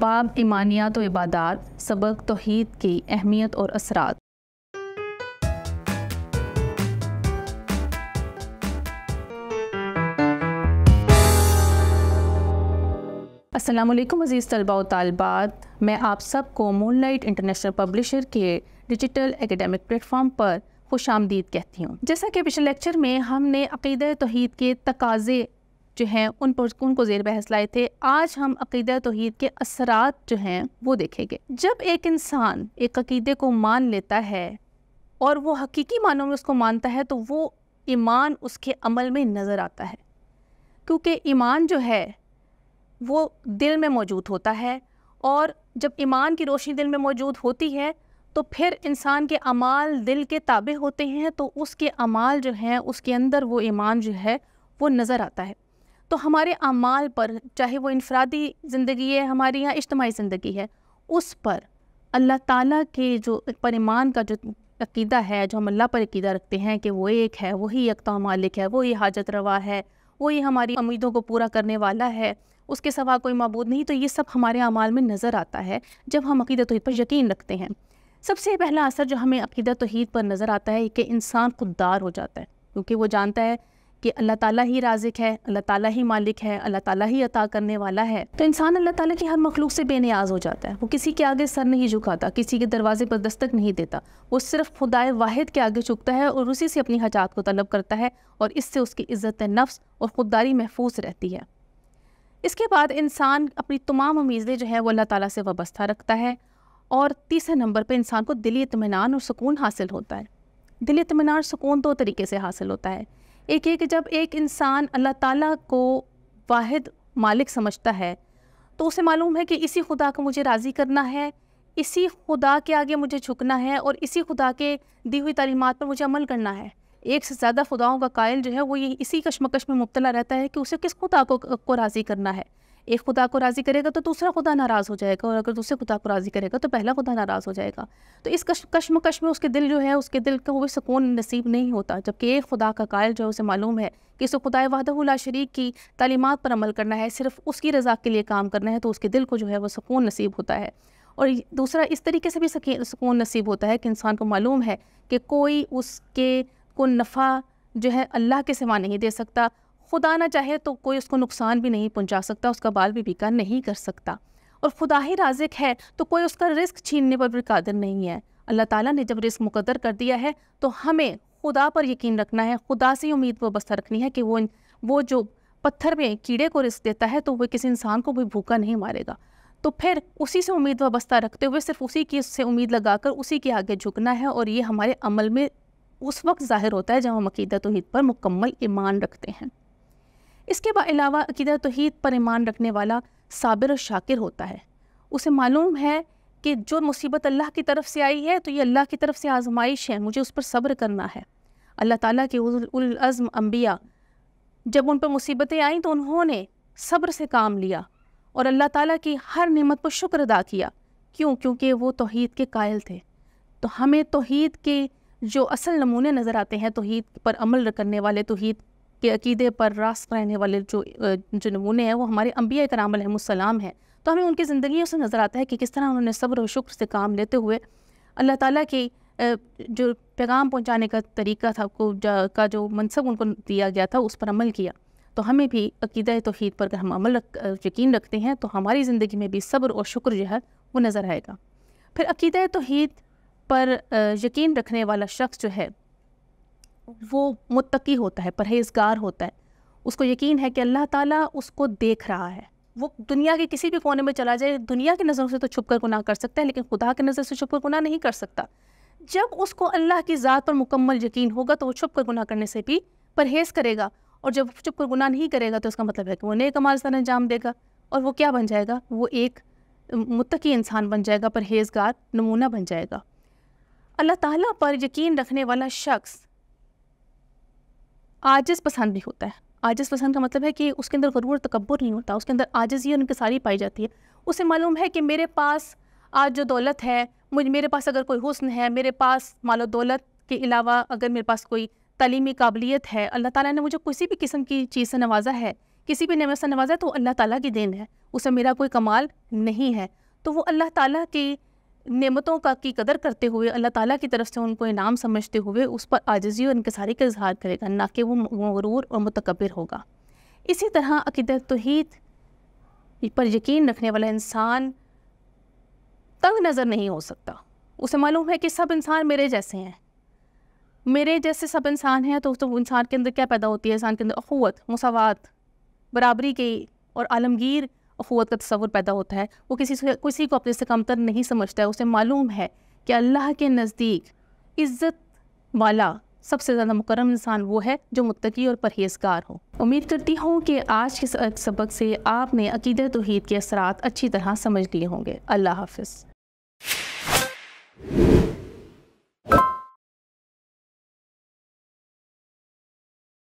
बाब ईमानियात व इबादात सबक तोहद की अहमियत और असरात असलम अज़ीज़ तलबा तलबात मैं आप सबको मून लाइट इंटरनेशनल पब्लिशर के डिजिटल एकेडमिक प्लेटफॉर्म पर खुश आमदीद कहती हूँ जैसा कि पिछले लेक्चर में हमने अकीद तोहद के तकाजे जो हैं उन पर उनको जेर बहस लाए थे आज हम अकीदा तोहद के असरात जो हैं वो देखेंगे जब एक इंसान एक अकीदे को मान लेता है और वो हकीकी मानों में उसको मानता है तो वो ईमान उसके अमल में नज़र आता है क्योंकि ईमान जो है वो दिल में मौजूद होता है और जब ईमान की रोशनी दिल में मौजूद होती है तो फिर इंसान के अमाल दिल के ताबे होते हैं तो उसके अमाल जो हैं उसके अंदर वो ईमान जो है वो नज़र आता है तो हमारे अमाल पर चाहे वो इनफरादी ज़िंदगी है हमारी या इज्तमाही ज़िंदगी है उस पर अल्लाह ताला के जो पर ईमान का जो अकीदा है जो हम अल्लाह पर अकीदा रखते हैं कि वो एक है वही यकता तो मालिक है वही हाजत रवा है वही हमारी उम्मीदों को पूरा करने वाला है उसके सवा कोई मबूद नहीं तो ये सब हमारे अमाल में नज़र आता है जब हम अकीदत तो पर यकीन रखते हैं सबसे पहला असर जो हमें अकीदत तो पर नज़र आता है कि इंसान खुददार हो जाता है क्योंकि वो जानता है कि अल्लाह ताला ही राजिक है अल्लाह ताला ही मालिक है अल्लाह ताला ही अता करने वाला है तो इंसान अल्लाह ताला की हर मखलूक से बेनियाज हो जाता है वो किसी के आगे सर नहीं झुकाता किसी के दरवाजे पर दस्तक नहीं देता वो सिर्फ खुदाए वाहिद के आगे झुकता है और उसी से अपनी हजात को तलब करता है और इससे उसकी इज़्ज़त नफ्स और खुददारी महफूज रहती है इसके बाद इंसान अपनी तमाम उम्मीदें जो है वो अल्लाह ताला से वाबस्ता रखता है और तीसरे नंबर पर इंसान को दिली इतमान और सुकून हासिल होता है दिली इतमान और सुकून दो तरीके से हासिल होता है एक एक कि जब एक इंसान अल्लाह ताला को वाहिद मालिक समझता है तो उसे मालूम है कि इसी खुदा को मुझे राज़ी करना है इसी खुदा के आगे मुझे झुकना है और इसी खुदा के दी हुई तालीमत पर मुझे अमल करना है एक से ज़्यादा खुदाओं का कायल जो है वो ये इसी कशमकश में मुबतला रहता है कि उसे किस खुदा को, को राज़ी करना है एक खुदा को राज़ी करेगा तो दूसरा खुदा नाराज़ हो जाएगा और अगर दूसरे खुदा को राज़ी करेगा तो पहला खुदा नाराज़ हो जाएगा तो इस कश कश्मकश में उसके दिल जो है उसके दिल का कोई सुकून नसीब नहीं होता जबकि एक खुदा का कायल जो है उसे मालूम है कि इसको खुदा वाहदहुल्ला शरीक की तालीमत पर अमल करना है सिर्फ उसकी रजा के लिए काम करना है तो उसके दिल को जो है वह सुकून नसीब होता है और दूसरा इस तरीके से भी सुकून नसीब होता है कि इंसान को मालूम है कि कोई उसके को नफ़ा जो है अल्लाह के सिवा नहीं दे सकता खुदा ना चाहे तो कोई उसको नुकसान भी नहीं पहुंचा सकता उसका बाल भी बीका नहीं कर सकता और खुदा ही राजिक है तो कोई उसका रिस्क छीनने पर भी क़ादर नहीं है अल्लाह ताला ने जब रिस्क मुकदर कर दिया है तो हमें खुदा पर यकीन रखना है खुदा से उम्मीद वस्ता रखनी है कि वो वो जो पत्थर में कीड़े को रिस्क देता है तो वह किसी इंसान को भी भूखा नहीं मारेगा तो फिर उसी से उम्मीद वाबस्ता रखते हुए सिर्फ उसी की से उम्मीद लगाकर उसी के आगे झुकना है और ये हमारे अमल में उस वक्त ज़ाहिर होता है जब हम अकीदत तो पर मुकम्मल ईमान रखते हैं इसके अलावा अकीदा तोहद पर ईमान रखने वाला साबिर और शाकिर होता है उसे मालूम है कि जो मुसीबत अल्लाह की तरफ से आई है तो ये अल्लाह की तरफ से आजमाइश है मुझे उस पर सब्र करना है अल्लाह ताला के उज़म अम्बिया जब उन पर मुसीबतें आईं तो उन्होंने सब्र से काम लिया और अल्लाह ताला की हर नेमत पर शुक्र अदा किया क्यों क्योंकि वो तोहद के कायल थे तो हमें तोहद के जो असल नमूने नज़र आते हैं तोहद पर अमल करने वाले तोहद के अकीदे पर रास्त रहने वाले जो जो नमूने हैं वो हमारे अम्बिया कराम सलाम हैं तो हमें उनकी ज़िंदगी से नज़र आता है कि किस तरह उन्होंने सब्र और शुक्र से काम लेते हुए अल्लाह ताला की जो पैगाम पहुंचाने का तरीका था को का जो मनसब उनको दिया गया था उस पर अमल किया तो हमें भी अकीद तोहद पर अगर हम अमल रख यकीन रखते हैं तो हमारी ज़िंदगी में भी सब्र और शुक्र जो है वो नज़र आएगा फिर अकीद तोहद पर यकीन रखने वाला शख्स जो है वो मुत्तकी होता है परहेजगार होता है उसको यकीन है कि अल्लाह ताला उसको देख रहा है वो दुनिया के किसी भी कोने में चला जाए दुनिया की नज़रों से तो छुप कर गुनाह कर सकता है लेकिन खुदा की नज़र से छुप कर गुनाह नहीं कर सकता जब उसको अल्लाह की ज़ात पर मुकम्मल यकीन होगा तो वो छुप कर गुनाह करने से भी परहेज़ करेगा और जब छुप कर गुनाह नहीं करेगा तो उसका मतलब है कि वो नेक अमाल सर अंजाम देगा और वो क्या बन जाएगा वो एक मुतकी इंसान बन जाएगा परहेजगार नमूना बन जाएगा अल्लाह ताला पर यकीन रखने वाला शख्स आजस पसंद भी होता है आजस पसंद का मतलब है कि उसके अंदर गरूर तकबर नहीं होता उसके अंदर ही उनकी सारी पाई जाती है उसे मालूम है कि मेरे पास आज जो दौलत है मुझ मेरे पास अगर कोई हुस्न है मेरे पास मालो दौलत के अलावा अगर मेरे पास कोई तलीमी काबिलियत है अल्लाह ताला ने मुझे किसी भी किस्म की चीज़ से नवाजा है किसी भी नमत से नवाजा है तो अल्लाह ताला की देन है उसे मेरा कोई कमाल नहीं है तो वो अल्लाह ताला की नेमतों का की कदर करते हुए अल्लाह ताला की तरफ से उनको इनाम समझते हुए उस पर आजजी और इनकसारी का इजहार करेगा ना कि वो मरूर और मतकबर होगा इसी तरह अकीदत तोहद पर यकीन रखने वाला इंसान तंग नज़र नहीं हो सकता उसे मालूम है कि सब इंसान मेरे जैसे हैं मेरे जैसे सब इंसान हैं तो तो इंसान के अंदर क्या पैदा होती है इंसान के अंदर अखवत मसावत बराबरी की और आलमगीर अखवत का तस्वुर पैदा होता है वो किसी से किसी को अपने से कमतर नहीं समझता है उसे मालूम है कि अल्लाह के नज़दीक इज़्ज़त वाला सबसे ज़्यादा मुकरम इंसान वो है जो मुतकी और परहेजगार हो उम्मीद करती हूँ कि आज के सबक से आपने अकीद तोहद के असरात अच्छी तरह समझ लिए होंगे अल्लाह हाफिज़